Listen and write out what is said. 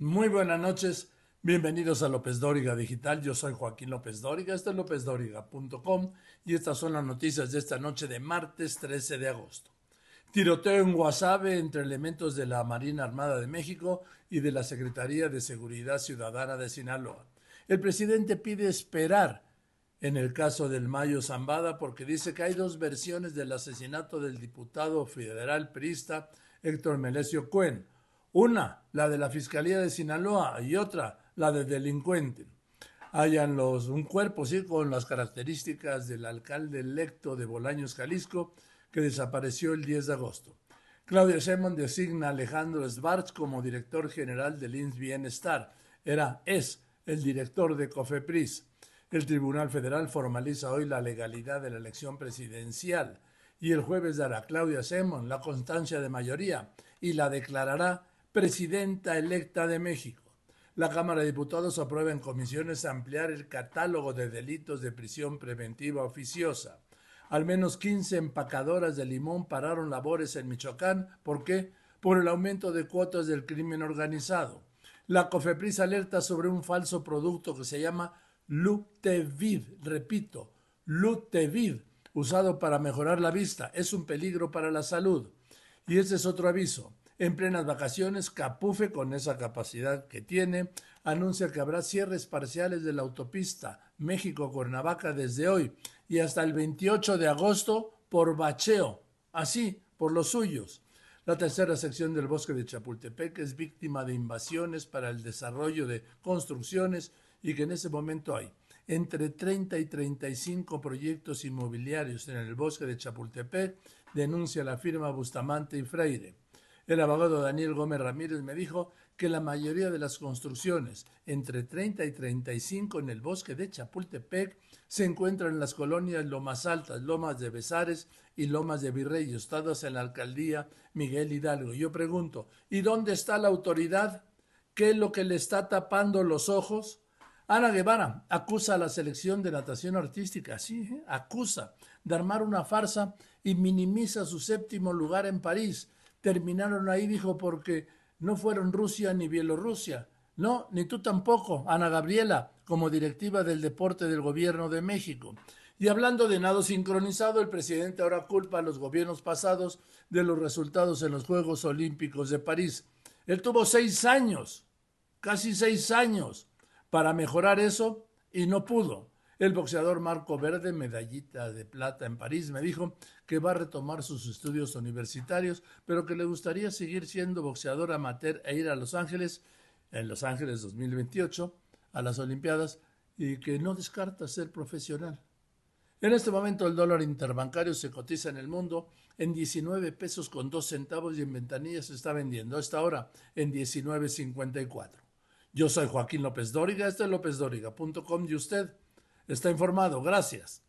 Muy buenas noches, bienvenidos a López Dóriga Digital. Yo soy Joaquín López Dóriga, esto es lópezdóriga.com y estas son las noticias de esta noche de martes 13 de agosto. Tiroteo en Guasave entre elementos de la Marina Armada de México y de la Secretaría de Seguridad Ciudadana de Sinaloa. El presidente pide esperar en el caso del Mayo Zambada porque dice que hay dos versiones del asesinato del diputado federal priista Héctor Melesio Cuen una, la de la Fiscalía de Sinaloa y otra, la de delincuente. Hayan los, un cuerpo ¿sí? con las características del alcalde electo de Bolaños, Jalisco, que desapareció el 10 de agosto. Claudia Sheinbaum designa a Alejandro Schwartz como director general del INS Bienestar. Era, es, el director de COFEPRIS. El Tribunal Federal formaliza hoy la legalidad de la elección presidencial y el jueves dará Claudia Semon la constancia de mayoría y la declarará presidenta electa de México. La Cámara de Diputados aprueba en comisiones ampliar el catálogo de delitos de prisión preventiva oficiosa. Al menos 15 empacadoras de limón pararon labores en Michoacán. ¿Por qué? Por el aumento de cuotas del crimen organizado. La COFEPRIS alerta sobre un falso producto que se llama Lutevid. repito, Lutevid, usado para mejorar la vista. Es un peligro para la salud. Y ese es otro aviso. En plenas vacaciones, Capufe, con esa capacidad que tiene, anuncia que habrá cierres parciales de la autopista México-Cuernavaca desde hoy y hasta el 28 de agosto por bacheo, así, por los suyos. La tercera sección del bosque de Chapultepec es víctima de invasiones para el desarrollo de construcciones y que en ese momento hay entre 30 y 35 proyectos inmobiliarios en el bosque de Chapultepec, denuncia la firma Bustamante y Freire. El abogado Daniel Gómez Ramírez me dijo que la mayoría de las construcciones entre 30 y 35 en el bosque de Chapultepec se encuentran en las colonias Lomas Altas, Lomas de Besares y Lomas de Virrey, estadas en la alcaldía Miguel Hidalgo. Yo pregunto, ¿y dónde está la autoridad? ¿Qué es lo que le está tapando los ojos? Ana Guevara acusa a la selección de natación artística, sí, ¿eh? acusa de armar una farsa y minimiza su séptimo lugar en París terminaron ahí, dijo, porque no fueron Rusia ni Bielorrusia. No, ni tú tampoco, Ana Gabriela, como directiva del deporte del gobierno de México. Y hablando de nado sincronizado, el presidente ahora culpa a los gobiernos pasados de los resultados en los Juegos Olímpicos de París. Él tuvo seis años, casi seis años, para mejorar eso y no pudo. El boxeador Marco Verde, medallita de plata en París, me dijo que va a retomar sus estudios universitarios, pero que le gustaría seguir siendo boxeador amateur e ir a Los Ángeles, en Los Ángeles 2028, a las Olimpiadas, y que no descarta ser profesional. En este momento el dólar interbancario se cotiza en el mundo en 19 pesos con 2 centavos y en ventanilla se está vendiendo a esta hora en 19.54. Yo soy Joaquín López Dóriga, este es lópezdóriga.com y usted está informado. Gracias.